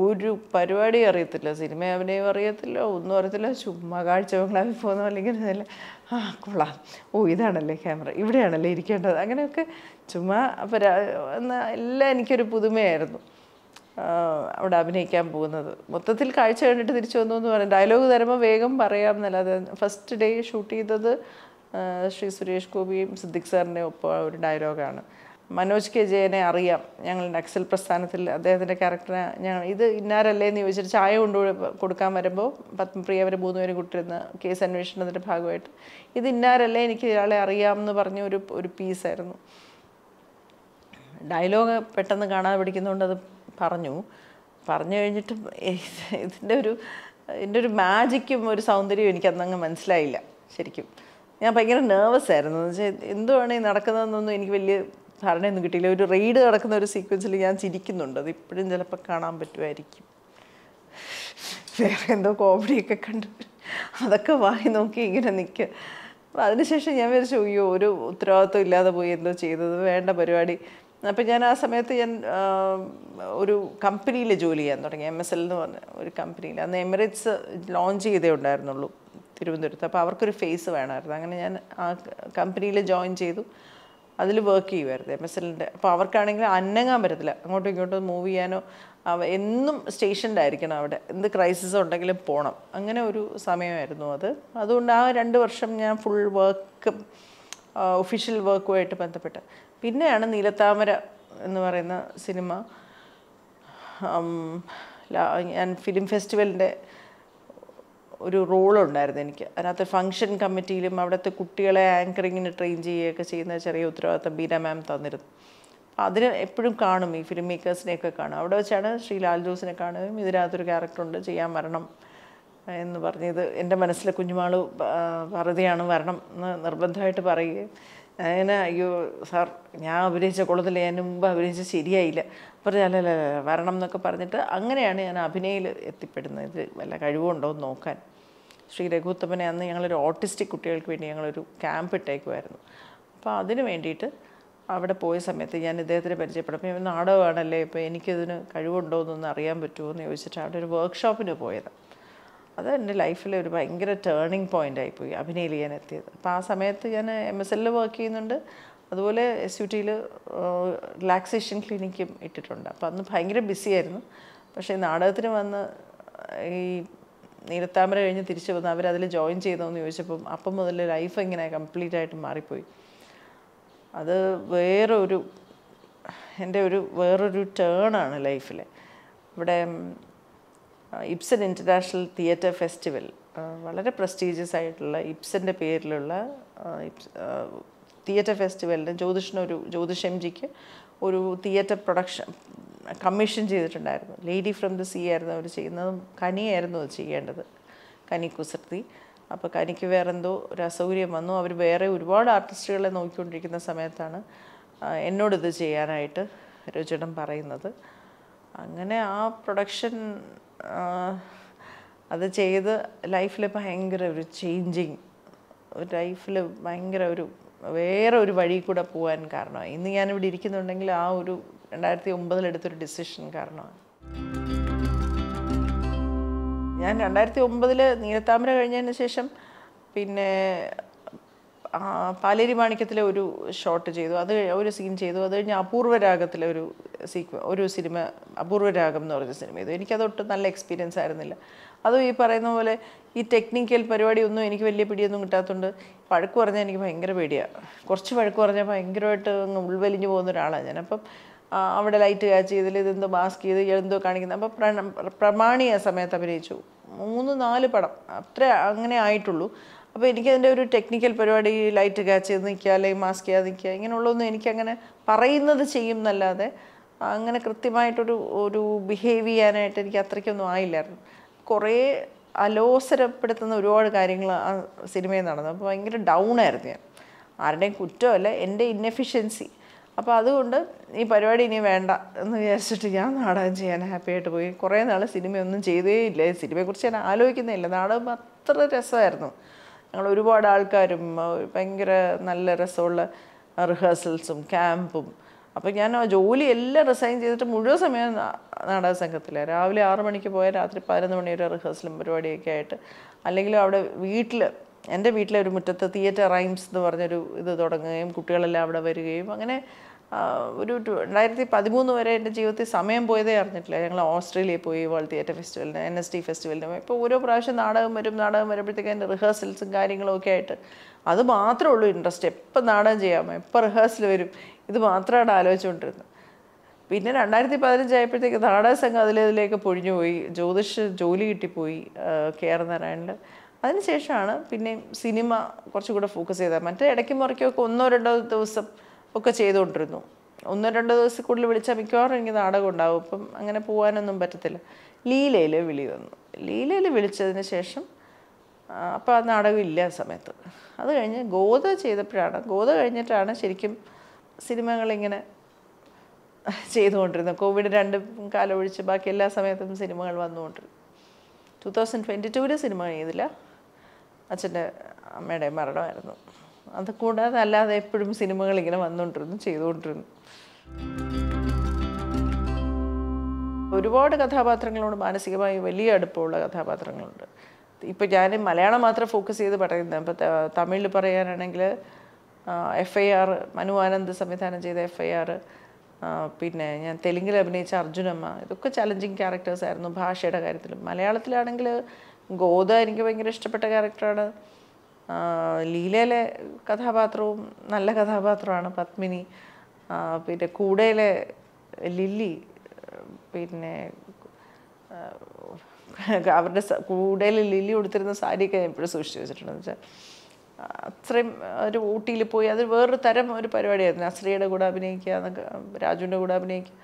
S1: ഒരു പരിപാടി അറിയത്തില്ല സിനിമ അഭിനയം അറിയത്തില്ല ഒന്നും അറിയത്തില്ല ചുമ്മാ കാഴ്ച ബംഗ്ലാവിൽ പോകുന്നു അല്ലെങ്കിൽ അതല്ല ആ കൊള്ളാം ഓ ഇതാണല്ലേ ക്യാമറ ഇവിടെയാണല്ലേ ഇരിക്കേണ്ടത് അങ്ങനെയൊക്കെ ചുമ്മാ അപ്പോൾ എന്നാൽ എല്ലാം എനിക്കൊരു പുതുമയായിരുന്നു അവിടെ അഭിനയിക്കാൻ പോകുന്നത് മൊത്തത്തിൽ കാഴ്ച കണ്ടിട്ട് തിരിച്ചു വന്നു എന്ന് പറയാം ഡയലോഗ് തരുമ്പോൾ വേഗം പറയാം എന്നല്ലാതെ ഫസ്റ്റ് ഡേ ഷൂട്ട് ചെയ്തത് ശ്രീ സുരേഷ് ഗോപിയും സിദ്ദിഖ് സാറിൻ്റെ ഒപ്പം ഒരു ഡയലോഗാണ് മനോജ് കെ ജയനെ അറിയാം ഞങ്ങളുടെ നക്സൽ പ്രസ്ഥാനത്തിൽ അദ്ദേഹത്തിൻ്റെ ക്യാരക്ടറെ ഞങ്ങൾ ഇത് ഇന്നാരല്ലേ എന്ന് ചോദിച്ചിട്ട് ചായ കൊണ്ടു കൊടുക്കാൻ വരുമ്പോൾ പത്മപ്രിയ അവർ മൂന്നുപേരും കുട്ടിരുന്ന കേസ് അന്വേഷണത്തിൻ്റെ ഭാഗമായിട്ട് ഇത് ഇന്നാരല്ലേ എനിക്ക് ഇയാളെ അറിയാം എന്ന് പറഞ്ഞ ഒരു ഒരു പീസായിരുന്നു ഡയലോഗ് പെട്ടെന്ന് കാണാതെ പിടിക്കുന്നതുകൊണ്ട് അത് പറഞ്ഞു പറഞ്ഞു കഴിഞ്ഞിട്ട് ഇതിൻ്റെ ഒരു ഇതിൻ്റെ ഒരു മാജിക്കും ഒരു സൗന്ദര്യവും എനിക്ക് അന്നങ്ങ് മനസ്സിലായില്ല ശരിക്കും ഞാൻ ഭയങ്കര നെർവസ് ആയിരുന്നു എന്ന് വെച്ചാൽ എന്തുവാണ് നടക്കുന്നതെന്നൊന്നും എനിക്ക് വലിയ ധാരണയൊന്നും കിട്ടിയില്ല ഒരു റെയ്ഡ് നടക്കുന്ന ഒരു സീക്വൻസിൽ ഞാൻ ചിരിക്കുന്നുണ്ട് അത് ഇപ്പോഴും ചിലപ്പോൾ കാണാൻ പറ്റുമായിരിക്കും വേറെ എന്തോ കോമഡിയൊക്കെ കണ്ടു അതൊക്കെ വായി നോക്കി ഇങ്ങനെ നിൽക്കുക അപ്പം അതിനുശേഷം ഞാൻ വിചാരിച്ചു അയ്യോ ഒരു ഉത്തരവാദിത്വം ഇല്ലാതെ പോയി എന്തോ ചെയ്തത് വേണ്ട പരിപാടി അപ്പം ഞാൻ ആ സമയത്ത് ഞാൻ ഒരു കമ്പനിയിൽ ജോലി ചെയ്യാൻ തുടങ്ങി എം എസ് എൽ എന്ന് പറഞ്ഞ ഒരു കമ്പനിയിൽ അന്ന് എമിറേറ്റ്സ് ലോഞ്ച് ചെയ്തേ ഉണ്ടായിരുന്നുള്ളൂ തിരുവനന്തപുരത്ത് അപ്പോൾ അവർക്കൊരു ഫേസ് വേണമായിരുന്നു അങ്ങനെ ഞാൻ ആ കമ്പനിയിൽ ജോയിൻ ചെയ്തു അതിൽ വർക്ക് ചെയ്യുമായിരുന്നു എം എസ് എല്ലിൻ്റെ അപ്പോൾ അവർക്കാണെങ്കിൽ അന്നങ്ങാൻ പറ്റത്തില്ല അങ്ങോട്ടും ഇങ്ങോട്ടും മൂവ് ചെയ്യാനോ എന്നും സ്റ്റേഷൻ്റെ ആയിരിക്കണം അവിടെ എന്ത് ക്രൈസിസ് ഉണ്ടെങ്കിലും പോകണം അങ്ങനെ ഒരു സമയമായിരുന്നു അത് അതുകൊണ്ട് ആ രണ്ട് വർഷം ഞാൻ ഫുൾ വർക്കും ഒഫീഷ്യൽ വർക്കുമായിട്ട് ബന്ധപ്പെട്ട് പിന്നെയാണ് നീലത്താമര എന്ന് പറയുന്ന സിനിമ ഞാൻ ഫിലിം ഫെസ്റ്റിവലിൻ്റെ ഒരു റോളുണ്ടായിരുന്നു എനിക്ക് അതിനകത്ത് ഫംഗ്ഷൻ കമ്മിറ്റിയിലും അവിടുത്തെ കുട്ടികളെ ആങ്കറിങ്ങിന് ട്രെയിൻ ചെയ്യുകയൊക്കെ ചെയ്യുന്ന ചെറിയ ഉത്തരവാദിത്തം ബീന മാം തന്നിരുന്നു അതിന് എപ്പോഴും കാണും ഈ ഫിലിം മേക്കേഴ്സിനെയൊക്കെ കാണും അവിടെ വെച്ചാണ് ശ്രീ ലാൽ ജോസിനെ കാണുകയും ഇതിനകത്തൊരു ക്യാരക്ടറുണ്ട് ചെയ്യാൻ വരണം എന്ന് പറഞ്ഞത് എൻ്റെ മനസ്സിലെ കുഞ്ഞുമാൾ വെറുതെയാണ് വരണം എന്ന് നിർബന്ധമായിട്ട് പറയുകയും അങ്ങനെ അയ്യോ സാർ ഞാൻ അഭിനയിച്ച കുളത്തിൽ ഞാൻ മുമ്പ് അഭിനയിച്ച ശരിയായില്ല പറഞ്ഞല്ല വരണം എന്നൊക്കെ പറഞ്ഞിട്ട് അങ്ങനെയാണ് ഞാൻ അഭിനയിൽ എത്തിപ്പെടുന്നത് ഇത് വല്ല കഴിവുണ്ടോ എന്ന് നോക്കാൻ ശ്രീ രഘുത്തപ്പനെ അന്ന് ഞങ്ങളൊരു ഓട്ടിസ്റ്റിക് കുട്ടികൾക്ക് വേണ്ടി ഞങ്ങളൊരു ക്യാമ്പ് ഇട്ടേക്കുമായിരുന്നു അപ്പോൾ അതിന് വേണ്ടിയിട്ട് അവിടെ പോയ സമയത്ത് ഞാൻ ഇദ്ദേഹത്തിന് പരിചയപ്പെടും ഇപ്പം നാടകമാണല്ലേ ഇപ്പോൾ എനിക്കതിന് കഴിവുണ്ടോ എന്നൊന്ന് അറിയാൻ പറ്റുമോ എന്ന് ചോദിച്ചിട്ട് അവിടെ ഒരു വർക്ക്ഷോപ്പിന് പോയത് അത് എൻ്റെ ലൈഫിൽ ഒരു ഭയങ്കര ടേണിങ് പോയിൻ്റ് ആയിപ്പോയി അഭിനയിൽ ഞാൻ എത്തിയത് അപ്പോൾ ആ സമയത്ത് ഞാൻ എം എസ് എല്ലിൽ വർക്ക് ചെയ്യുന്നുണ്ട് അതുപോലെ എസ് യു ടിയിൽ റിലാക്സേഷൻ ക്ലിനിക്കും ഇട്ടിട്ടുണ്ട് അപ്പോൾ അന്ന് ഭയങ്കര ബിസി ആയിരുന്നു പക്ഷേ നാടകത്തിന് വന്ന് ഈ നീലത്താമര കഴിഞ്ഞ് തിരിച്ചു വന്ന് അവരതിൽ ജോയിൻ ചെയ്തോന്ന് ചോദിച്ചപ്പം അപ്പം മുതൽ ലൈഫ് ഇങ്ങനെ കംപ്ലീറ്റ് ആയിട്ട് മാറിപ്പോയി അത് വേറൊരു എൻ്റെ ഒരു വേറൊരു ടേണാണ് ലൈഫിൽ ഇവിടെ ഇപ്സൻ ഇൻ്റർനാഷണൽ തിയേറ്റർ ഫെസ്റ്റിവൽ വളരെ പ്രസ്റ്റീജിയസ് ആയിട്ടുള്ള ഇപ്സൻ്റെ പേരിലുള്ള തിയേറ്റർ ഫെസ്റ്റിവലിന് ജ്യോതിഷനൊരു ജ്യോതിഷ് എം ജിക്ക് ഒരു തിയേറ്റർ പ്രൊഡക്ഷൻ കമ്മീഷൻ ചെയ്തിട്ടുണ്ടായിരുന്നു ലേഡി ഫ്രം ദി സീ ആയിരുന്നു അവർ ചെയ്യുന്നതും കനിയായിരുന്നു അത് ചെയ്യേണ്ടത് കനി കുസൃതി അപ്പോൾ കനിക്ക് എന്തോ ഒരു അസൗകര്യം വന്നു അവർ വേറെ ഒരുപാട് ആർട്ടിസ്റ്റുകളെ നോക്കിക്കൊണ്ടിരിക്കുന്ന സമയത്താണ് എന്നോടിത് ചെയ്യാനായിട്ട് രചനം പറയുന്നത് അങ്ങനെ ആ പ്രൊഡക്ഷൻ അത് ചെയ്ത് ലൈഫിൽ ഭയങ്കര ഒരു ചേഞ്ചിങ് ലൈഫിൽ ഭയങ്കര ഒരു വേറെ ഒരു വഴി കൂടെ പോകാൻ കാരണമാണ് ഇന്ന് ഞാനിവിടെ ഇരിക്കുന്നുണ്ടെങ്കിൽ ആ ഒരു രണ്ടായിരത്തി ഒമ്പതിലെടുത്തൊരു ഡിസിഷൻ കാരണമാണ് ഞാൻ രണ്ടായിരത്തി ഒമ്പതിൽ നീലത്താമര കഴിഞ്ഞതിന് ശേഷം പിന്നെ പാലേരി മാണിക്യത്തിലെ ഒരു ഷോട്ട് ചെയ്തു അത് ഒരു സീൻ ചെയ്തു അത് കഴിഞ്ഞ് അപൂർവരാഗത്തിലെ ഒരു സീക്വ ഒരു സിനിമ അപൂർവരാഗം എന്ന് പറഞ്ഞ സിനിമ ചെയ്തു എനിക്കതൊട്ടും നല്ല എക്സ്പീരിയൻസ് ആയിരുന്നില്ല അതും ഈ പറയുന്ന പോലെ ഈ ടെക്നിക്കൽ പരിപാടി ഒന്നും എനിക്ക് വലിയ പിടിയൊന്നും കിട്ടാത്തതുകൊണ്ട് വഴക്ക് പറഞ്ഞാൽ എനിക്ക് ഭയങ്കര പേടിയാണ് കുറച്ച് വഴക്ക് പറഞ്ഞാൽ ഭയങ്കരമായിട്ട് ഉൾവലിഞ്ഞു പോകുന്ന ഒരാളാണ് ഞാൻ അപ്പം അവിടെ ലൈറ്റ് കാച്ച് ചെയ്തിൽ ഇതെന്തോ മാസ്ക് ചെയ്ത് എന്തോ കാണിക്കുന്നത് അപ്പോൾ പ്രണ പ്രമാണി ആ സമയത്ത് അഭിനയിച്ചു മൂന്ന് നാല് പടം അത്ര അങ്ങനെ ആയിട്ടുള്ളൂ അപ്പോൾ എനിക്കതിൻ്റെ ഒരു ടെക്നിക്കൽ പരിപാടി ലൈറ്റ് കാച്ച് ചെയ്ത് നിൽക്കുക അല്ലെങ്കിൽ മാസ്ക് ചെയ്യാതെ നിൽക്കുക ഇങ്ങനെയുള്ളതൊന്നും എനിക്കങ്ങനെ പറയുന്നത് ചെയ്യും എന്നല്ലാതെ അങ്ങനെ കൃത്യമായിട്ടൊരു ഒരു ബിഹേവ് ചെയ്യാനായിട്ട് എനിക്ക് അത്രയ്ക്കൊന്നും ആയില്ലായിരുന്നു കുറേ അലോസരപ്പെടുത്തുന്ന ഒരുപാട് കാര്യങ്ങൾ ആ സിനിമയിൽ നടന്നു അപ്പോൾ ഭയങ്കര ഡൗൺ ആയിരുന്നു ഞാൻ ആരുടെയും കുറ്റമല്ല എൻ്റെ ഇന്നെഫിഷ്യൻസി അപ്പോൾ അതുകൊണ്ട് ഈ പരിപാടി ഇനി വേണ്ട എന്ന് വിചാരിച്ചിട്ട് ഞാൻ നാടകം ചെയ്യാൻ ഹാപ്പി ആയിട്ട് പോയി കുറേ നാൾ സിനിമയൊന്നും ചെയ്തേ ഇല്ല സിനിമയെക്കുറിച്ച് ഞാൻ ആലോചിക്കുന്നേ ഇല്ല നാടകം അത്ര രസമായിരുന്നു ഞങ്ങൾ ഒരുപാട് ആൾക്കാരും ഭയങ്കര നല്ല രസമുള്ള റിഹേഴ്സൽസും ക്യാമ്പും അപ്പം ഞാൻ ആ ജോലി എല്ലാം റിസൈൻ ചെയ്തിട്ട് മുഴുവൻ സമയം നാടക രാവിലെ ആറു മണിക്ക് പോയാൽ രാത്രി പതിനൊന്ന് മണി വരെ റിഹേഴ്സലും പരിപാടിയൊക്കെ ആയിട്ട് അല്ലെങ്കിൽ അവിടെ വീട്ടിൽ എൻ്റെ വീട്ടിലെ ഒരു മുറ്റത്ത് തിയേറ്റർ റൈംസ് എന്ന് പറഞ്ഞൊരു ഇത് തുടങ്ങുകയും കുട്ടികളെല്ലാം അവിടെ വരികയും അങ്ങനെ ഒരു രണ്ടായിരത്തി പതിമൂന്ന് വരെ എൻ്റെ ജീവിതത്തിൽ സമയം പോയതേ അറിഞ്ഞിട്ടില്ല ഞങ്ങൾ ഓസ്ട്രേലിയയിൽ പോയി വേൾഡ് തിയേറ്റർ ഫെസ്റ്റിവലിന് എൻ എസ് ടി ഫെസ്റ്റിവലിന് ഇപ്പോൾ ഓരോ പ്രാവശ്യം നാടകം വരും നാടകം വരുമ്പോഴത്തേക്കും അതിൻ്റെ റിഹേഴ്സൽസും കാര്യങ്ങളൊക്കെ ആയിട്ട് അത് മാത്രമേ ഉള്ളൂ ഇൻട്രസ്റ്റ് എപ്പോൾ നാടകം ചെയ്യാമോ എപ്പോൾ റിഹേഴ്സൽ വരും ഇത് മാത്രമാണ് ആലോചിച്ചുകൊണ്ടിരുന്നത് പിന്നെ രണ്ടായിരത്തി പതിനഞ്ചായപ്പോഴത്തേക്ക് നാടക സംഘം അതിലേതിലേക്ക് പൊഴിഞ്ഞു പോയി ജ്യോതിഷ് ജോലി കിട്ടിപ്പോയി കെ ആർ നാരായണിൽ അതിനുശേഷമാണ് പിന്നെ സിനിമ കുറച്ചുകൂടെ ഫോക്കസ് ചെയ്തത് മറ്റേ ഇടയ്ക്ക് മുറയ്ക്കൊക്കെ ഒന്നോ രണ്ടോ ദിവസം ഒക്കെ ചെയ്തുകൊണ്ടിരുന്നു ഒന്നോ രണ്ടോ ദിവസം കൂടുതൽ വിളിച്ചാൽ മിക്കവാറും എനിക്ക് നാടകം ഉണ്ടാവും അപ്പം അങ്ങനെ പോകാനൊന്നും പറ്റത്തില്ല ലീലയിൽ വിളി വന്നു ലീലയിൽ വിളിച്ചതിന് ശേഷം അപ്പോൾ ആ നാടകം ഇല്ല ആ സമയത്ത് അത് കഴിഞ്ഞ് ഗോത ചെയ്തപ്പോഴാണ് ഗോത കഴിഞ്ഞിട്ടാണ് ശരിക്കും സിനിമകളിങ്ങനെ ചെയ്തുകൊണ്ടിരുന്നത് കോവിഡ് രണ്ട് കാലം ഒഴിച്ച് ബാക്കി എല്ലാ സമയത്തും സിനിമകൾ വന്നുകൊണ്ടിരുന്നു ടു തൗസൻഡ് ട്വൻറ്റി ടുവിൽ സിനിമ ചെയ്തില്ല അച്ഛൻ്റെ അമ്മയുടെ മരണമായിരുന്നു അത് കൂടാതെ അല്ലാതെ എപ്പോഴും സിനിമകൾ ഇങ്ങനെ വന്നുകൊണ്ടിരുന്നു ചെയ്തുകൊണ്ടിരുന്നു ഒരുപാട് കഥാപാത്രങ്ങളോട് മാനസികമായി വലിയ അടുപ്പമുള്ള കഥാപാത്രങ്ങളുണ്ട് ഇപ്പം ഞാൻ മലയാളം മാത്രം ഫോക്കസ് ചെയ്ത് പറയുന്നത് ഇപ്പം തമിഴിൽ പറയാനാണെങ്കിൽ F I R Manu Anand സംവിധാനം ചെയ്ത എഫ് ഐ ആർ പിന്നെ ഞാൻ തെലുങ്കിൽ അഭിനയിച്ച അർജുനമ്മ ഇതൊക്കെ ചലഞ്ചിങ് ക്യാരക്ടേഴ്സ് ആയിരുന്നു ഭാഷയുടെ കാര്യത്തിലും മലയാളത്തിലാണെങ്കിൽ ഗോദ എനിക്ക് ഭയങ്കര ഇഷ്ടപ്പെട്ട ക്യാരക്ടറാണ് ലീലയിലെ കഥാപാത്രവും നല്ല കഥാപാത്രമാണ് പത്മിനി പിന്നെ കൂടെയിലെ ലില്ലി പിന്നെ അവരുടെ കൂടെ ലില്ലി കൊടുത്തിരുന്ന സാരിയൊക്കെ ഞാൻ എപ്പോഴും സൂക്ഷിച്ചു വെച്ചിട്ടുണ്ടെന്ന് വെച്ചാൽ അത്രയും ഒരു ഊട്ടിയിൽ പോയി അത് വേറൊരു തരം ഒരു പരിപാടിയായിരുന്നു അശ്രീയുടെ കൂടെ അഭിനയിക്കുക എന്നൊക്കെ രാജുവിൻ്റെ കൂടെ അഭിനയിക്കുക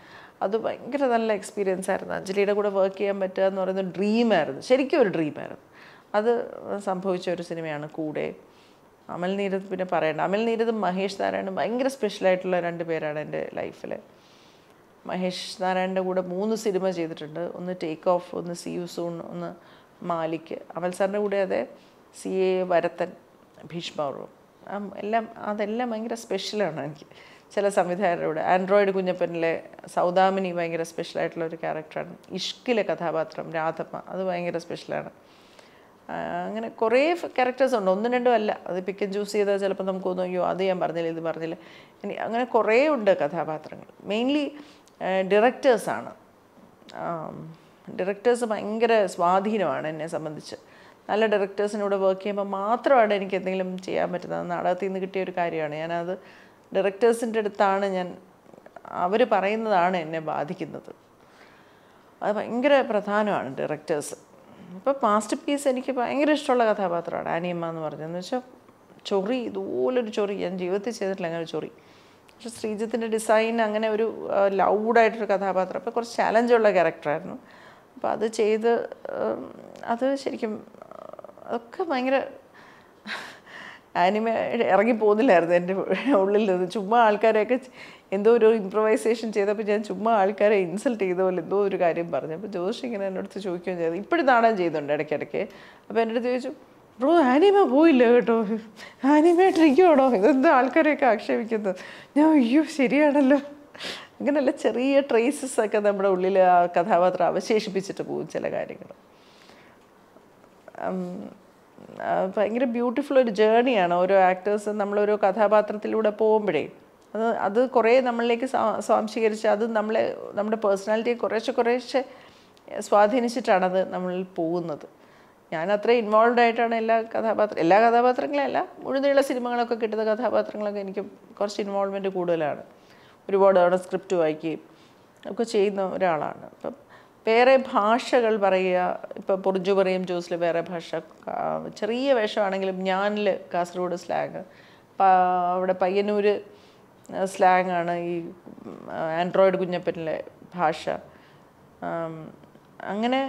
S1: അത് ഭയങ്കര നല്ല എക്സ്പീരിയൻസ് ആയിരുന്നു അഞ്ജലിയുടെ കൂടെ വർക്ക് ചെയ്യാൻ പറ്റുക എന്ന് പറയുന്ന ഡ്രീമായിരുന്നു ശരിക്കും ഒരു ഡ്രീമായിരുന്നു അത് സംഭവിച്ച ഒരു സിനിമയാണ് കൂടെ അമൽ നീരത് പിന്നെ പറയണ്ട അമൽ നീരതും മഹേഷ് നാരായണും ഭയങ്കര സ്പെഷ്യലായിട്ടുള്ള രണ്ട് പേരാണ് എൻ്റെ ലൈഫിൽ മഹേഷ് നാരായണൻ്റെ കൂടെ മൂന്ന് സിനിമ ചെയ്തിട്ടുണ്ട് ഒന്ന് ടേക്ക് ഓഫ് ഒന്ന് സി യു സൂൺ ഒന്ന് മാലിക് അമൽ സാറിൻ്റെ കൂടെ അതെ സി എ വരത്തൻ ഭീഷ്മറും എല്ലാം അതെല്ലാം ഭയങ്കര സ്പെഷ്യലാണ് എനിക്ക് ചില സംവിധായകരുടെ കൂടെ ആൻഡ്രോയിഡ് കുഞ്ഞപ്പനിലെ സൗദാമിനി ഭയങ്കര സ്പെഷ്യലായിട്ടുള്ള ഒരു ക്യാരക്ടറാണ് ഇഷ്കിലെ കഥാപാത്രം രാധമ്മ അത് ഭയങ്കര സ്പെഷ്യലാണ് അങ്ങനെ കുറേ ക്യാരക്ടേഴ്സ് ഉണ്ട് ഒന്നും രണ്ടും അല്ല അത് പിക്ക് ആൻഡ് ചൂസ് ചെയ്താൽ ചിലപ്പോൾ നമുക്ക് തോന്നും അയ്യോ അത് ഞാൻ പറഞ്ഞില്ല ഇത് പറഞ്ഞില്ല ഇനി അങ്ങനെ കുറേ ഉണ്ട് കഥാപാത്രങ്ങൾ മെയിൻലി ഡിറക്ടേഴ്സാണ് ഡയറക്ടേഴ്സ് ഭയങ്കര സ്വാധീനമാണ് എന്നെ സംബന്ധിച്ച് നല്ല ഡയറക്ടേഴ്സിനോട് വർക്ക് ചെയ്യുമ്പോൾ മാത്രമാണ് എനിക്ക് എന്തെങ്കിലും ചെയ്യാൻ പറ്റുന്നത് നാടകത്തിൽ നിന്ന് കിട്ടിയ ഒരു കാര്യമാണ് ഞാനത് ഡയറക്ടേഴ്സിൻ്റെ അടുത്താണ് ഞാൻ അവർ പറയുന്നതാണ് എന്നെ ബാധിക്കുന്നത് അത് ഭയങ്കര പ്രധാനമാണ് ഡയറക്ടേഴ്സ് അപ്പോൾ മാസ്റ്റർ പീസ് എനിക്ക് ഭയങ്കര ഇഷ്ടമുള്ള കഥാപാത്രമാണ് ആനിയമ്മ എന്ന് എന്ന് വെച്ചാൽ ചൊറി ഇതുപോലൊരു ചൊറി ഞാൻ ജീവിതത്തിൽ ചെയ്തിട്ടില്ല അങ്ങനെ ചൊറി പക്ഷെ ശ്രീജിത്തിൻ്റെ ഡിസൈൻ അങ്ങനെ ഒരു ലൗഡായിട്ടൊരു കഥാപാത്രം അപ്പോൾ കുറച്ച് ചാലഞ്ചുള്ള ക്യാരക്ടറായിരുന്നു അപ്പോൾ അത് ചെയ്ത് അത് ശരിക്കും അതൊക്കെ ഭയങ്കര ആനിമ ഇറങ്ങി പോകുന്നില്ലായിരുന്നു എൻ്റെ ഉള്ളിൽ നിന്ന് ചുമ്മാ ആൾക്കാരെയൊക്കെ എന്തോ ഒരു ഇമ്പ്രവൈസേഷൻ ചെയ്തപ്പോൾ ഞാൻ ചുമ്മാ ആൾക്കാരെ ഇൻസൾട്ട് ചെയ്ത പോലെ എന്തോ ഒരു കാര്യം പറഞ്ഞു അപ്പോൾ ജോഷി ഇങ്ങനെ എൻ്റെ അടുത്ത് ചോദിക്കുകയും ചെയ്തു ഇപ്പോഴും നാടകം ചെയ്തുണ്ട് ഇടയ്ക്കിടയ്ക്ക് അപ്പോൾ എൻ്റെ അടുത്ത് ചോദിച്ചു ബ്രോ ആനിമ പോയില്ല കേട്ടോ ആനിമ ട്രിക്കോടോ ഇതെന്തോ ആൾക്കാരെയൊക്കെ ആക്ഷേപിക്കുന്നത് ഞാൻ അയ്യോ ശരിയാണല്ലോ അങ്ങനെയല്ല ചെറിയ ട്രേസസ് ഒക്കെ നമ്മുടെ ഉള്ളിൽ ആ കഥാപാത്രം അവശേഷിപ്പിച്ചിട്ട് പോകും ചില കാര്യങ്ങൾ ഭയങ്കര ബ്യൂട്ടിഫുൾ ഒരു ജേണിയാണ് ഓരോ ആക്ടേഴ്സ് നമ്മളൊരു കഥാപാത്രത്തിലൂടെ പോകുമ്പോഴേ അത് അത് കുറേ നമ്മളിലേക്ക് സ്വാംശീകരിച്ച് അത് നമ്മളെ നമ്മുടെ പേഴ്സണാലിറ്റിയെ കുറേശ്ശെ കുറേശ്ശെ സ്വാധീനിച്ചിട്ടാണത് നമ്മൾ പോകുന്നത് ഞാൻ അത്ര ഇൻവോൾവ് ആയിട്ടാണ് എല്ലാ കഥാപാത്ര എല്ലാ കഥാപാത്രങ്ങളല്ല മുഴുനീള സിനിമകളൊക്കെ കിട്ടുന്ന കഥാപാത്രങ്ങളൊക്കെ എനിക്ക് കുറച്ച് ഇൻവോൾവ്മെൻ്റ് കൂടുതലാണ് ഒരുപാട് തവണ സ്ക്രിപ്റ്റ് വായിക്കുകയും ഒക്കെ ചെയ്യുന്ന ഒരാളാണ് അപ്പം വേറെ ഭാഷകൾ പറയുക ഇപ്പം പൊറിഞ്ചു പറയും ജോസിൽ വേറെ ഭാഷ ചെറിയ വേഷമാണെങ്കിലും ഞാനിൽ കാസർഗോഡ് സ്ലാങ് അവിടെ പയ്യന്നൂർ സ്ലാങ് ആണ് ഈ ആൻഡ്രോയിഡ് കുഞ്ഞപ്പനിലെ ഭാഷ അങ്ങനെ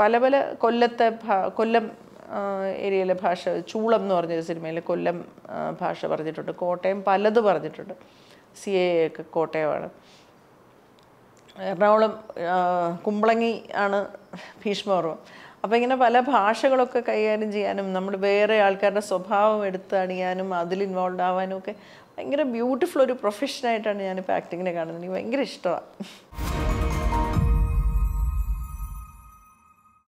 S1: പല പല കൊല്ലത്തെ കൊല്ലം ഏരിയയിലെ ഭാഷ ചൂളം എന്ന് പറഞ്ഞ സിനിമയിൽ കൊല്ലം ഭാഷ പറഞ്ഞിട്ടുണ്ട് കോട്ടയം പലത് പറഞ്ഞിട്ടുണ്ട് സി എ ഒക്കെ കോട്ടയമാണ് എറണാകുളം കുമ്പളങ്ങി ആണ് ഭീഷ്മപർവം അപ്പോൾ ഇങ്ങനെ പല ഭാഷകളൊക്കെ കൈകാര്യം ചെയ്യാനും നമ്മൾ വേറെ ആൾക്കാരുടെ സ്വഭാവം അണിയാനും അതിൽ ഇൻവോൾവ് ആവാനും ഒക്കെ ഭയങ്കര ബ്യൂട്ടിഫുൾ ഒരു പ്രൊഫഷനായിട്ടാണ് ഞാനിപ്പോൾ ആക്ടിങ്ങിനെ കാണുന്നത് എനിക്ക് ഭയങ്കര ഇഷ്ടമാണ്